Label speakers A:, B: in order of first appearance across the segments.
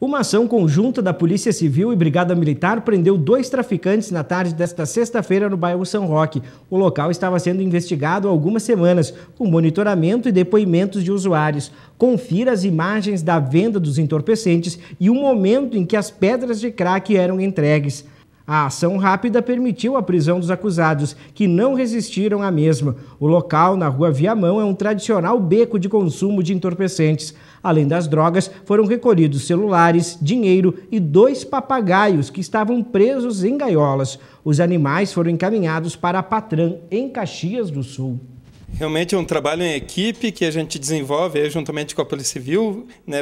A: Uma ação conjunta da Polícia Civil e Brigada Militar prendeu dois traficantes na tarde desta sexta-feira no bairro São Roque. O local estava sendo investigado há algumas semanas, com monitoramento e depoimentos de usuários. Confira as imagens da venda dos entorpecentes e o momento em que as pedras de crack eram entregues. A ação rápida permitiu a prisão dos acusados, que não resistiram à mesma. O local, na rua Viamão, é um tradicional beco de consumo de entorpecentes. Além das drogas, foram recolhidos celulares, dinheiro e dois papagaios que estavam presos em gaiolas. Os animais foram encaminhados para a Patran, em Caxias do Sul.
B: Realmente é um trabalho em equipe que a gente desenvolve juntamente com a Polícia Civil, né?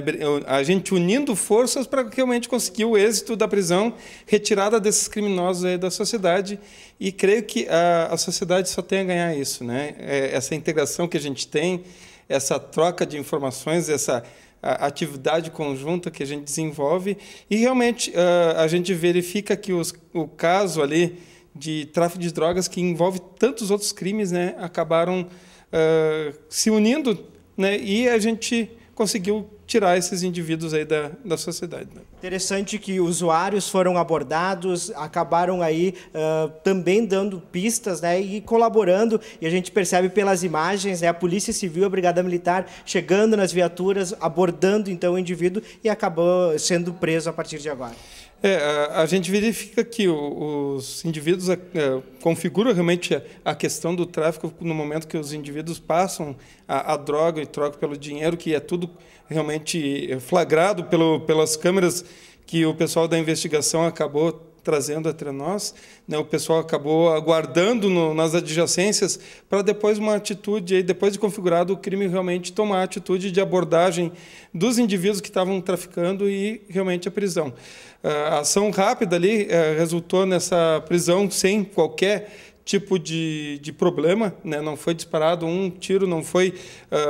B: a gente unindo forças para realmente conseguir o êxito da prisão, retirada desses criminosos da sociedade. E creio que a, a sociedade só tem a ganhar isso, né? É, essa integração que a gente tem, essa troca de informações, essa atividade conjunta que a gente desenvolve. E realmente ah, a gente verifica que os, o caso ali de tráfico de drogas que envolve tantos outros crimes, né, acabaram uh, se unindo, né, e a gente conseguiu tirar esses indivíduos aí da, da sociedade. Né?
A: Interessante que usuários foram abordados, acabaram aí uh, também dando pistas né, e colaborando, e a gente percebe pelas imagens né, a Polícia Civil, a Brigada Militar chegando nas viaturas, abordando então o indivíduo e acabou sendo preso a partir de agora.
B: É, a, a, gente verifica que o, os indivíduos é, é configuram realmente a, a, questão do tráfico no momento que os indivíduos passam a, a droga e trocam pelo dinheiro, que é tudo realmente flagrado pelo, pelas câmeras que o pessoal da investigação acabou trazendo entre nós, né, o pessoal acabou aguardando no, nas adjacências para depois uma atitude, depois de configurado o crime, realmente tomar a atitude de abordagem dos indivíduos que estavam traficando e realmente a prisão. Ah, a ação rápida ali eh, resultou nessa prisão sem qualquer tipo de, de problema, né? não foi disparado um tiro, não foi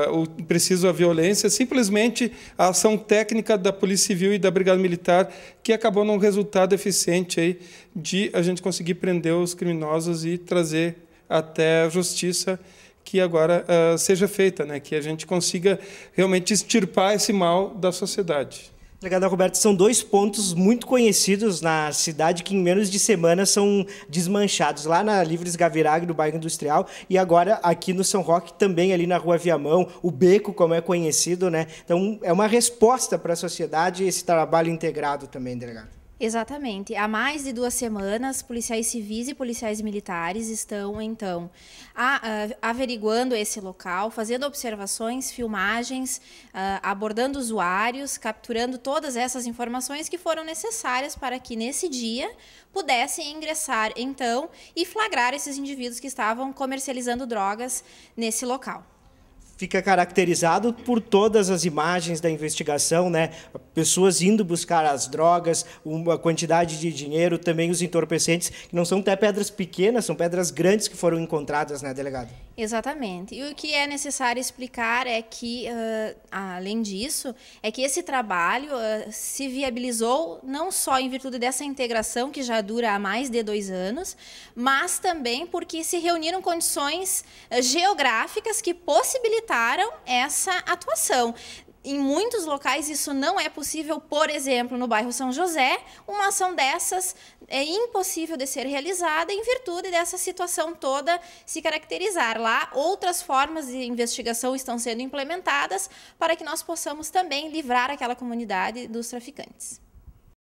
B: uh, o preciso a violência, simplesmente a ação técnica da Polícia Civil e da Brigada Militar que acabou num resultado eficiente aí de a gente conseguir prender os criminosos e trazer até a justiça que agora uh, seja feita, né? que a gente consiga realmente extirpar esse mal da sociedade. Obrigado Roberto, são dois pontos muito conhecidos na cidade que em menos de semana são
A: desmanchados. Lá na Livres Gavirag, no bairro Industrial, e agora aqui no São Roque, também ali na Rua Viamão, o Beco, como é conhecido, né? Então, é uma resposta para a sociedade esse trabalho integrado também, delegado.
C: Exatamente. Há mais de duas semanas, policiais civis e policiais militares estão, então, a, averiguando esse local, fazendo observações, filmagens, ah, abordando usuários, capturando todas essas informações que foram necessárias para que, nesse dia, pudessem ingressar, então, e flagrar esses indivíduos que estavam comercializando drogas nesse local
A: fica caracterizado por todas as imagens da investigação, né? Pessoas indo buscar as drogas, uma quantidade de dinheiro, também os entorpecentes, que não são até pedras pequenas, são pedras grandes que foram encontradas, né, delegado?
C: Exatamente. E o que é necessário explicar é que, uh, além disso, é que esse trabalho uh, se viabilizou não só em virtude dessa integração que já dura há mais de dois anos, mas também porque se reuniram condições uh, geográficas que possibilitaram essa atuação. Em muitos locais isso não é possível, por exemplo, no bairro São José, uma ação dessas é impossível de ser realizada em virtude dessa situação toda se caracterizar. Lá, outras formas de investigação estão sendo implementadas para que nós possamos também livrar aquela comunidade dos traficantes.